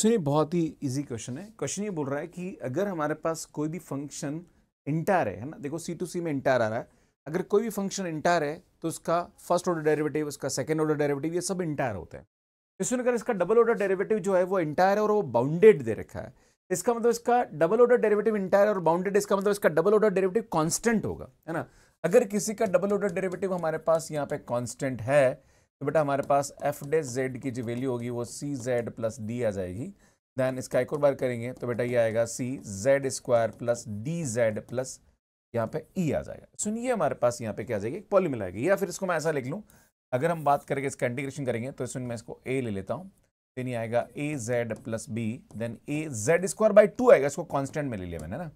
सुनिए बहुत ही इजी क्वेश्चन है क्वेश्चन ये बोल रहा है कि अगर हमारे पास कोई भी फंक्शन इंटायर है ना देखो सी टू सी में इंटायर आ रहा है अगर कोई भी फंक्शन इंटायर है तो उसका फर्स्ट ऑर्डर डेरिवेटिव उसका सेकेंड ऑर्डर डेरिवेटिव ये सब इंटायर होते हैं इसमें अगर इसका डबल ऑर्डर डेरिवेटिव जो है वो इंटायर है और वो बाउंडेड दे रखा है इसका मतलब इसका डबल ऑर्डर डेरेवेटिव इंटायर और बाउंडेड इसका मतलब इसका डबल ऑर्डर डेरेवेटिव कॉन्स्टेंट होगा है ना अगर किसी का डबल ऑर्डर डेरेवेटिव हमारे पास यहाँ पे कॉन्स्टेंट है तो बेटा हमारे पास एफ डे जेड की जो वैल्यू होगी वो सी जेड प्लस डी आ जाएगी देन इसका एक और बार करेंगे तो बेटा ये आएगा C Z square plus D Z plus यहाँ पे ई e आ जाएगा सुनिए हमारे पास यहाँ पे क्या आ जाएगी पॉलीमिल आएगी या फिर इसको मैं ऐसा लिख लूँ अगर हम बात करके इसका इंटीग्रेशन करेंगे तो इसमें मैं इसको ए ले लेता हूँ देन ये आएगा A Z plus B then A Z square by two आएगा इसको कॉन्स्टेंट में ले लिया मैंने ना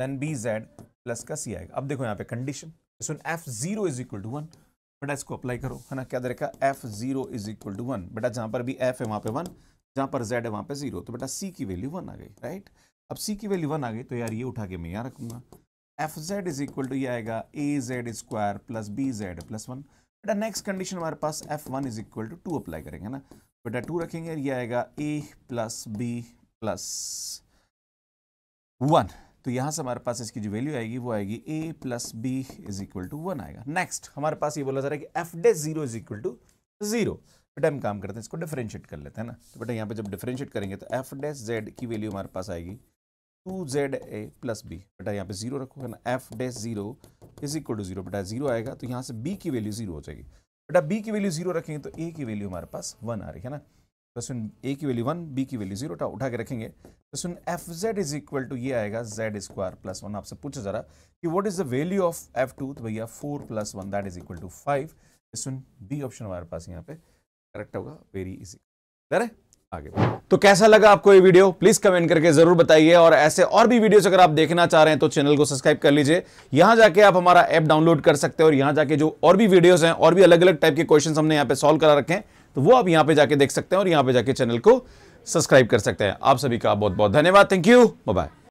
देन बी जेड प्लस का सी आएगा अब देखो यहाँ पे कंडीशन तो सुन F zero is equal to one बेटा इसको अप्लाई करो है ना क्या दे रखा F zero is equal to one बेटा जहाँ पर भी एफ है वहाँ पे वन जहाँ पर जेड है वहाँ पे जीरो तो बेटा सी की वैल्यू वन आ गई राइट अब सी की वैल्यू वन आ गई तो यार ये उठा के मैं यहाँ रखूंगा F Z is equal to ये आएगा A Z square plus B Z plus one बेटा नेक्स्ट कंडीशन हमारे पास F one is equal to two apply करेंगे ना बेटा टू रखेंगे ये आएगा A plus B plus one तो यहाँ से हमारे पास इसकी जो वैल्यू आएगी वो आएगी A plus B is equal to one आएगा नेक्स्ट हमारे पास ये बोला जा रहा है कि F dash zero is equal to zero बेटा हम काम करते हैं इसको डिफरेंशिएट कर लेते हैं ना तो बेटा यहाँ पे जब डिफरेंशिएट करेंगे तो एफ डैश जेड की वैल्यू हमारे पास आएगी two Z A plus B बेटा यहाँ पे जीरो रखोगे ना F dash zero is equal to zero बेटा जीरो आएगा तो यहाँ से बी की वैल्यू जीरो हो जाएगी बेटा बी की वैल्यू जीरो रखेंगे तो ए की वैल्यू हमारे पास वन आ रही है ना क्वेश्चन तो ए की वैल्यू वन बी की वैल्यू जीरो उठा के रखेंगे question F Z is equal to ये आएगा जेड स्क्वायर प्लस वन आपसे पूछा जा रहा कि what is the value of F two तो भैया four plus one that is equal to five question B option हमारे पास यहाँ पे करेक्ट होगा वेरी इजी क्लियर है आगे तो कैसा लगा आपको ये वीडियो प्लीज कमेंट करके जरूर बताइए और ऐसे और भी वीडियोस अगर आप देखना चाह रहे हैं तो चैनल को सब्सक्राइब कर लीजिए यहां जाके आप हमारा ऐप डाउनलोड कर सकते हैं और यहां जाके जो और भी वीडियोस हैं और भी अलग अलग टाइप के क्वेश्चन हमने यहां पे सॉल्व करा रखे हैं तो वो आप यहां पे जाके देख सकते हैं और यहां पे जाके चैनल को सब्सक्राइब कर सकते हैं आप सभी का बहुत बहुत धन्यवाद थैंक यू बाय